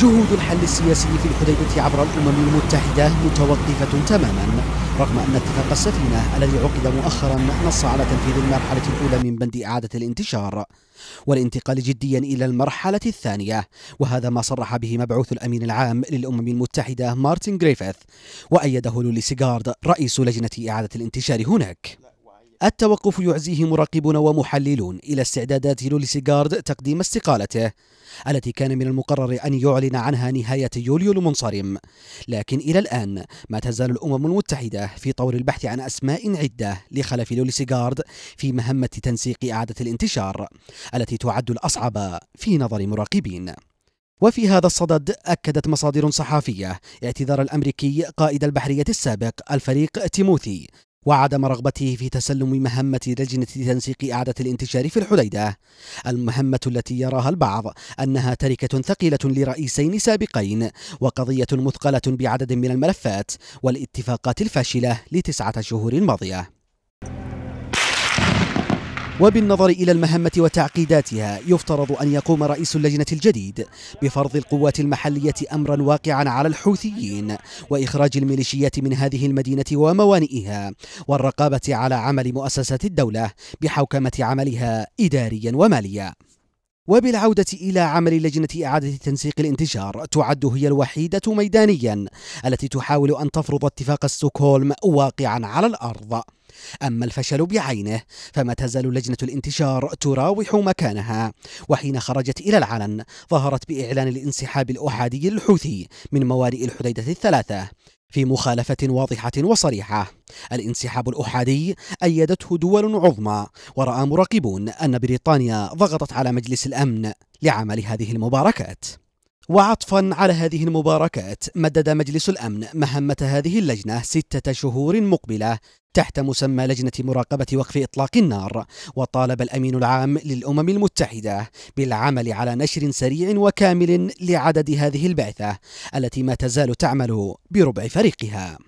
جهود الحل السياسي في الحديدة عبر الأمم المتحدة متوقفة تماما رغم أن اتفاق السفينة الذي عقد مؤخرا نص على تنفيذ المرحلة الأولى من بند إعادة الانتشار والانتقال جديا إلى المرحلة الثانية وهذا ما صرح به مبعوث الأمين العام للأمم المتحدة مارتن غريفيث وأيده لولي سيغارد رئيس لجنة إعادة الانتشار هناك التوقف يعزيه مراقبون ومحللون إلى استعدادات لوليسيغارد تقديم استقالته التي كان من المقرر أن يعلن عنها نهاية يوليو المنصرم لكن إلى الآن ما تزال الأمم المتحدة في طور البحث عن أسماء عدة لخلف لوليسيغارد في مهمة تنسيق إعادة الانتشار التي تعد الأصعب في نظر مراقبين وفي هذا الصدد أكدت مصادر صحافية اعتذار الأمريكي قائد البحرية السابق الفريق تيموثي وعدم رغبته في تسلم مهمة لجنة تنسيق إعادة الانتشار في الحديدة المهمة التي يراها البعض أنها تركة ثقيلة لرئيسين سابقين وقضية مثقلة بعدد من الملفات والاتفاقات الفاشلة لتسعة شهور ماضية وبالنظر إلى المهمة وتعقيداتها يفترض أن يقوم رئيس اللجنة الجديد بفرض القوات المحلية أمرا واقعا على الحوثيين وإخراج الميليشيات من هذه المدينة وموانئها والرقابة على عمل مؤسسات الدولة بحوكمة عملها إداريا وماليا وبالعودة إلى عمل لجنة إعادة تنسيق الانتشار تعد هي الوحيدة ميدانيا التي تحاول أن تفرض اتفاق ستوكهولم واقعا على الأرض أما الفشل بعينه فما تزال لجنة الانتشار تراوح مكانها وحين خرجت إلى العلن ظهرت بإعلان الانسحاب الأحادي الحوثي من موانئ الحديدة الثلاثة في مخالفة واضحة وصريحة الانسحاب الأحادي أيدته دول عظمى ورأى مراقبون أن بريطانيا ضغطت على مجلس الأمن لعمل هذه المباركات وعطفا على هذه المباركات مدد مجلس الأمن مهمة هذه اللجنة ستة شهور مقبلة تحت مسمى لجنة مراقبة وقف إطلاق النار وطالب الأمين العام للأمم المتحدة بالعمل على نشر سريع وكامل لعدد هذه البعثة التي ما تزال تعمل بربع فريقها